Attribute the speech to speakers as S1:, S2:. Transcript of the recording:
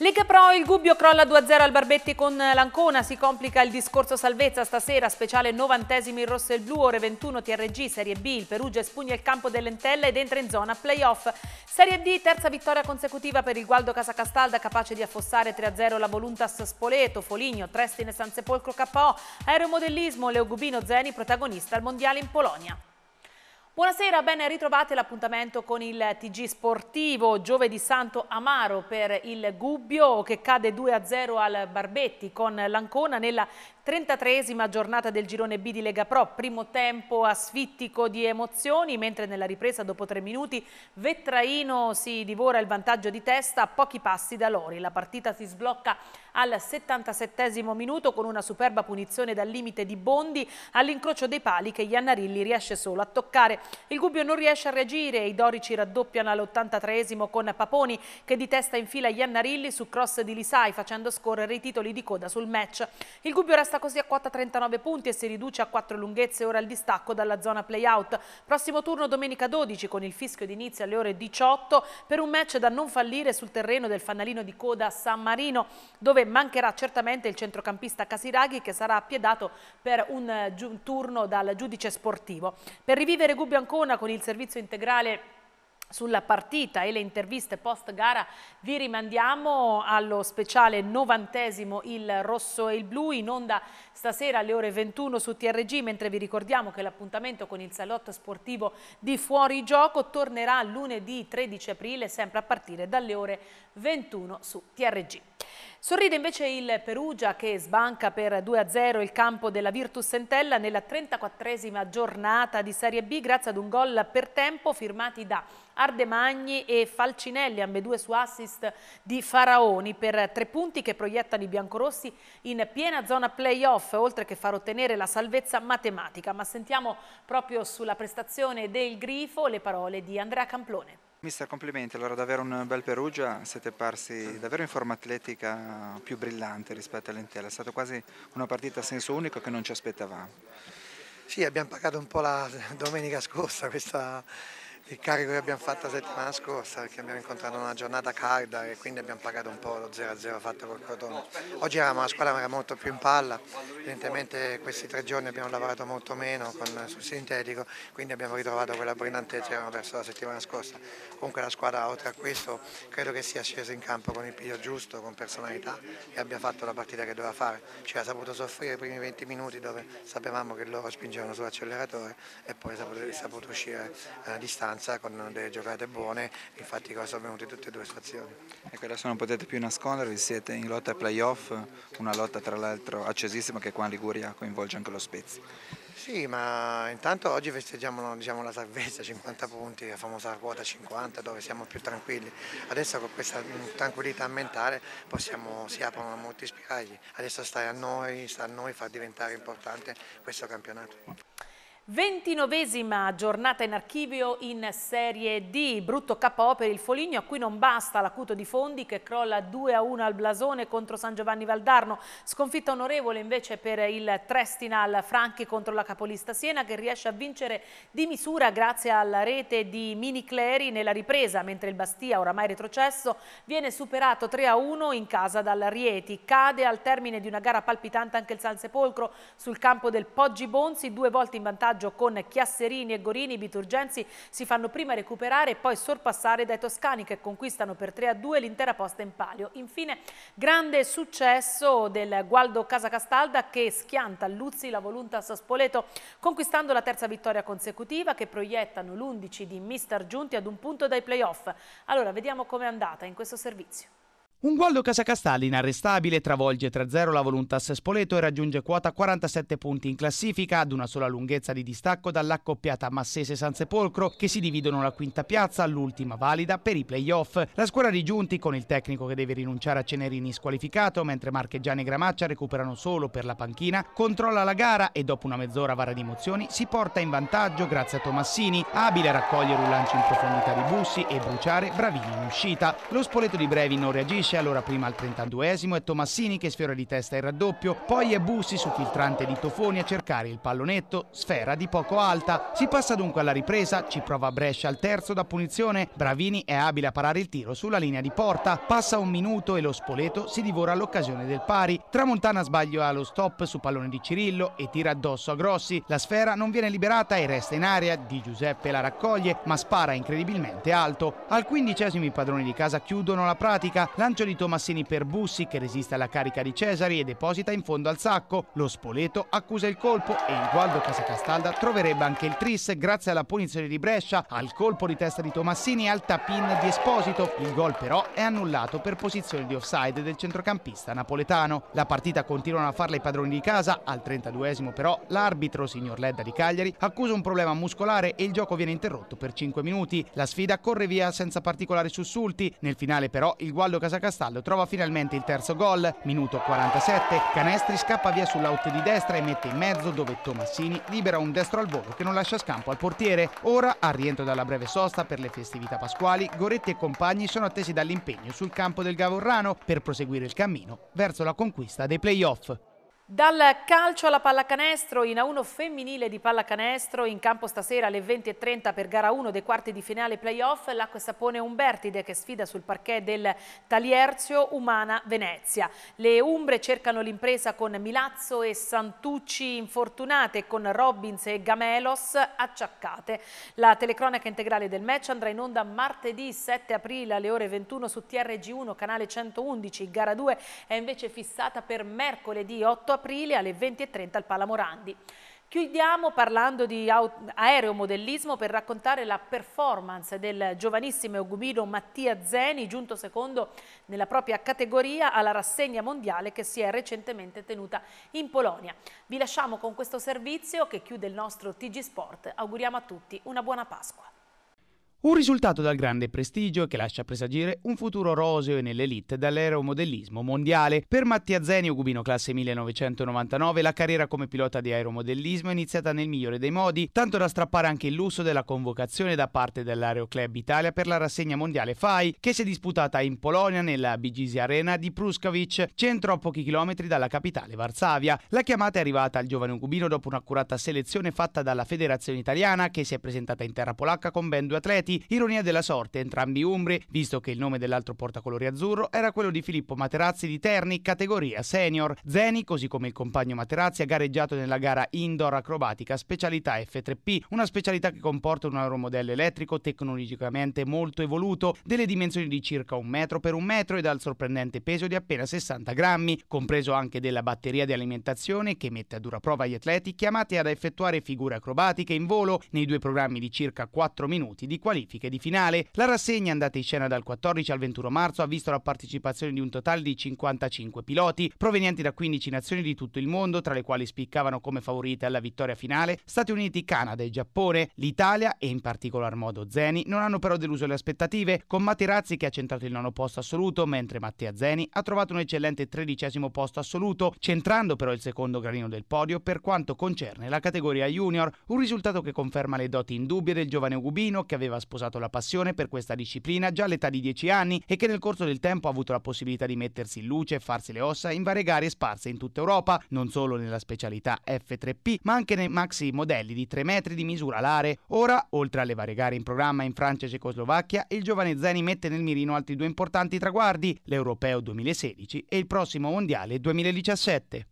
S1: Lega Pro, il Gubbio crolla 2-0 al Barbetti con l'Ancona, si complica il discorso salvezza stasera, speciale 90 in rosso e blu, ore 21 TRG, Serie B, il Perugia espugna il campo dell'Entella ed entra in zona playoff. Serie D, terza vittoria consecutiva per il Gualdo Casacastalda, capace di affossare 3-0 la Voluntas Spoleto, Foligno, Trestine Sansepolcro Sepolcro KO, Aeromodellismo, Gubino, Zeni, protagonista al Mondiale in Polonia. Buonasera, ben ritrovate l'appuntamento con il TG Sportivo, giovedì santo amaro per il Gubbio che cade 2-0 al Barbetti con l'Ancona nella 33esima giornata del girone B di Lega Pro, primo tempo asfittico di emozioni, mentre nella ripresa dopo tre minuti Vetraino si divora il vantaggio di testa a pochi passi da Lori. La partita si sblocca al 77 minuto con una superba punizione dal limite di Bondi all'incrocio dei pali che Iannarilli riesce solo a toccare. Il Gubbio non riesce a reagire, e i dorici raddoppiano all'83 con Paponi che di testa infila Iannarilli su cross di Lisai facendo scorrere i titoli di coda sul match. Il Gubbio resta così a quota 39 punti e si riduce a 4 lunghezze ora al distacco dalla zona playout. Prossimo turno domenica 12 con il fischio d'inizio alle ore 18 per un match da non fallire sul terreno del fanalino di coda San Marino dove mancherà certamente il centrocampista Casiraghi che sarà appiedato per un eh, turno dal giudice sportivo. Per rivivere Gubbio Ancona con il servizio integrale sulla partita e le interviste post gara vi rimandiamo allo speciale novantesimo il rosso e il blu in onda stasera alle ore 21 su TRG mentre vi ricordiamo che l'appuntamento con il salotto sportivo di Fuori Gioco tornerà lunedì 13 aprile sempre a partire dalle ore 21 su TRG. Sorride invece il Perugia che sbanca per 2-0 il campo della Virtus Sentella nella 34esima giornata di Serie B grazie ad un gol per tempo firmati da Ardemagni e Falcinelli, ambedue su assist di Faraoni per tre punti che proiettano i biancorossi in piena zona playoff, oltre che far ottenere la salvezza matematica. Ma sentiamo proprio sulla prestazione del Grifo le parole di Andrea Camplone.
S2: Mister, complimenti, allora davvero un bel Perugia, siete parsi davvero in forma atletica più brillante rispetto all'intera, è stata quasi una partita a senso unico che non ci aspettavamo. Sì, abbiamo pagato un po' la domenica scorsa questa il carico che abbiamo fatto la settimana scorsa perché abbiamo incontrato una giornata calda e quindi abbiamo pagato un po' lo 0-0 fatto col Crotone. Oggi eravamo la squadra era molto più in palla, evidentemente questi tre giorni abbiamo lavorato molto meno con, sul sintetico, quindi abbiamo ritrovato quella brillantezza che avevamo perso la settimana scorsa. Comunque la squadra oltre a questo credo che sia scesa in campo con il piglio giusto, con personalità e abbia fatto la partita che doveva fare. Ci ha saputo soffrire i primi 20 minuti dove sapevamo che loro spingevano sull'acceleratore e poi è saputo, saputo uscire eh, a distanza abbastanza con delle giocate buone, infatti cosa sono venute tutte e due stazioni. Ecco, adesso non potete più nascondervi, siete in lotta ai playoff, una lotta tra l'altro accesissima che qua in Liguria coinvolge anche lo Spezia. Sì, ma intanto oggi festeggiamo diciamo, la salvezza, 50 punti, la famosa quota 50 dove siamo più tranquilli. Adesso con questa mm, tranquillità mentale possiamo, si aprono molti spiragli. Adesso sta a noi, sta a noi far diventare importante questo campionato.
S1: Ventinovesima giornata in archivio in Serie D, brutto KO per il Foligno a cui non basta l'acuto di Fondi che crolla 2-1 al Blasone contro San Giovanni Valdarno, sconfitta onorevole invece per il Trestina al Franchi contro la capolista Siena che riesce a vincere di misura grazie alla rete di Mini Clary nella ripresa mentre il Bastia oramai retrocesso viene superato 3-1 in casa dal Rieti, cade al termine di una gara palpitante anche il San Sepolcro sul campo del Poggi Bonzi due volte in vantaggio vantaggio con Chiasserini e Gorini, i biturgenzi si fanno prima recuperare e poi sorpassare dai toscani che conquistano per 3-2 a l'intera posta in palio. Infine grande successo del Gualdo Casacastalda che schianta Luzzi la Voluntas Spoleto conquistando la terza vittoria consecutiva che proiettano l'11 di Mister Giunti ad un punto dai playoff. Allora vediamo com'è andata in questo servizio.
S3: Un Gualdo Casacastalli inarrestabile travolge 3-0 la Voluntas Spoleto e raggiunge quota 47 punti in classifica ad una sola lunghezza di distacco dall'accoppiata Massese sansepolcro che si dividono la quinta piazza, l'ultima valida per i playoff. La squadra di Giunti con il tecnico che deve rinunciare a Cenerini squalificato mentre Marcheggiani e Gramaccia recuperano solo per la panchina, controlla la gara e dopo una mezz'ora vara di emozioni si porta in vantaggio grazie a Tomassini, abile a raccogliere un lancio in profondità di Bussi e bruciare Bravini in uscita. Lo Spoleto di Brevi non reagisce pesce, allora prima al 32esimo è Tomassini che sfiora di testa il raddoppio, poi è Bussi su filtrante di Tofoni a cercare il pallonetto, sfera di poco alta. Si passa dunque alla ripresa, ci prova Brescia al terzo da punizione, Bravini è abile a parare il tiro sulla linea di porta, passa un minuto e lo Spoleto si divora l'occasione del pari. Tramontana sbaglio allo stop su pallone di Cirillo e tira addosso a Grossi, la sfera non viene liberata e resta in area, Di Giuseppe la raccoglie ma spara incredibilmente alto. Al quindicesimo i padroni di casa chiudono la pratica, l'antico Lancio di Tomassini per Bussi che resiste alla carica di Cesari e deposita in fondo al sacco. Lo Spoleto accusa il colpo e il Gualdo Casacastalda troverebbe anche il tris grazie alla punizione di Brescia, al colpo di testa di Tomassini e al tapin di Esposito. Il gol però è annullato per posizione di offside del centrocampista napoletano. La partita continuano a farla i padroni di casa, al 32esimo però l'arbitro, signor Ledda di Cagliari, accusa un problema muscolare e il gioco viene interrotto per 5 minuti. La sfida corre via senza particolari sussulti. Nel finale però il Gualdo Casacastalda Castaldo trova finalmente il terzo gol, minuto 47, Canestri scappa via sull'out di destra e mette in mezzo dove Tomassini libera un destro al volo che non lascia scampo al portiere. Ora, al rientro dalla breve sosta per le festività pasquali, Goretti e compagni sono attesi dall'impegno sul campo del Gavorrano per proseguire il cammino verso la conquista dei playoff.
S1: Dal calcio alla pallacanestro in A1 femminile di pallacanestro in campo stasera alle 20.30 per gara 1 dei quarti di finale playoff l'acqua e sapone Umbertide che sfida sul parquet del Talierzio Umana Venezia. Le Umbre cercano l'impresa con Milazzo e Santucci infortunate con Robbins e Gamelos acciaccate. La telecronaca integrale del match andrà in onda martedì 7 aprile alle ore 21 su TRG1 canale 111. Gara 2 è invece fissata per mercoledì 8 aprile aprile alle 20.30 al Palamorandi. Chiudiamo parlando di aeromodellismo per raccontare la performance del giovanissimo eugubino Mattia Zeni, giunto secondo nella propria categoria alla rassegna mondiale che si è recentemente tenuta in Polonia. Vi lasciamo con questo servizio che chiude il nostro TG Sport. Auguriamo a tutti una buona Pasqua.
S3: Un risultato dal grande prestigio che lascia presagire un futuro roseo e nell'elite dall'aeromodellismo mondiale. Per Mattia Zeni, Gubino classe 1999, la carriera come pilota di aeromodellismo è iniziata nel migliore dei modi, tanto da strappare anche il lusso della convocazione da parte dell'Aeroclub Italia per la rassegna mondiale FAI, che si è disputata in Polonia nella Bigisi Arena di Pruskovic, centro a pochi chilometri dalla capitale Varsavia. La chiamata è arrivata al giovane Gubino dopo un'accurata selezione fatta dalla Federazione Italiana, che si è presentata in terra polacca con ben due atleti ironia della sorte, entrambi umbri, visto che il nome dell'altro portacolori azzurro era quello di Filippo Materazzi di Terni, categoria senior. Zeni, così come il compagno Materazzi, ha gareggiato nella gara indoor acrobatica specialità F3P, una specialità che comporta un aeromodello elettrico tecnologicamente molto evoluto, delle dimensioni di circa un metro per un metro e dal sorprendente peso di appena 60 grammi, compreso anche della batteria di alimentazione che mette a dura prova gli atleti chiamati ad effettuare figure acrobatiche in volo nei due programmi di circa 4 minuti di qualità qualifiche di finale. La rassegna andata in scena dal 14 al 21 marzo ha visto la partecipazione di un totale di 55 piloti provenienti da 15 nazioni di tutto il mondo, tra le quali spiccavano come favorite alla vittoria finale Stati Uniti, Canada e Giappone. L'Italia e in particolar modo Zeni non hanno però deluso le aspettative, con Materazzi che ha centrato il nono posto assoluto, mentre Mattia Zeni ha trovato un eccellente tredicesimo posto assoluto, centrando però il secondo gradino del podio per quanto concerne la categoria junior, un risultato che conferma le doti indubbie del giovane Ugubino che aveva sposato la passione per questa disciplina già all'età di 10 anni e che nel corso del tempo ha avuto la possibilità di mettersi in luce e farsi le ossa in varie gare sparse in tutta Europa, non solo nella specialità F3P, ma anche nei maxi modelli di 3 metri di misura alare. Ora, oltre alle varie gare in programma in Francia e Cecoslovacchia, il giovane Zeni mette nel mirino altri due importanti traguardi, l'Europeo 2016 e il prossimo Mondiale 2017.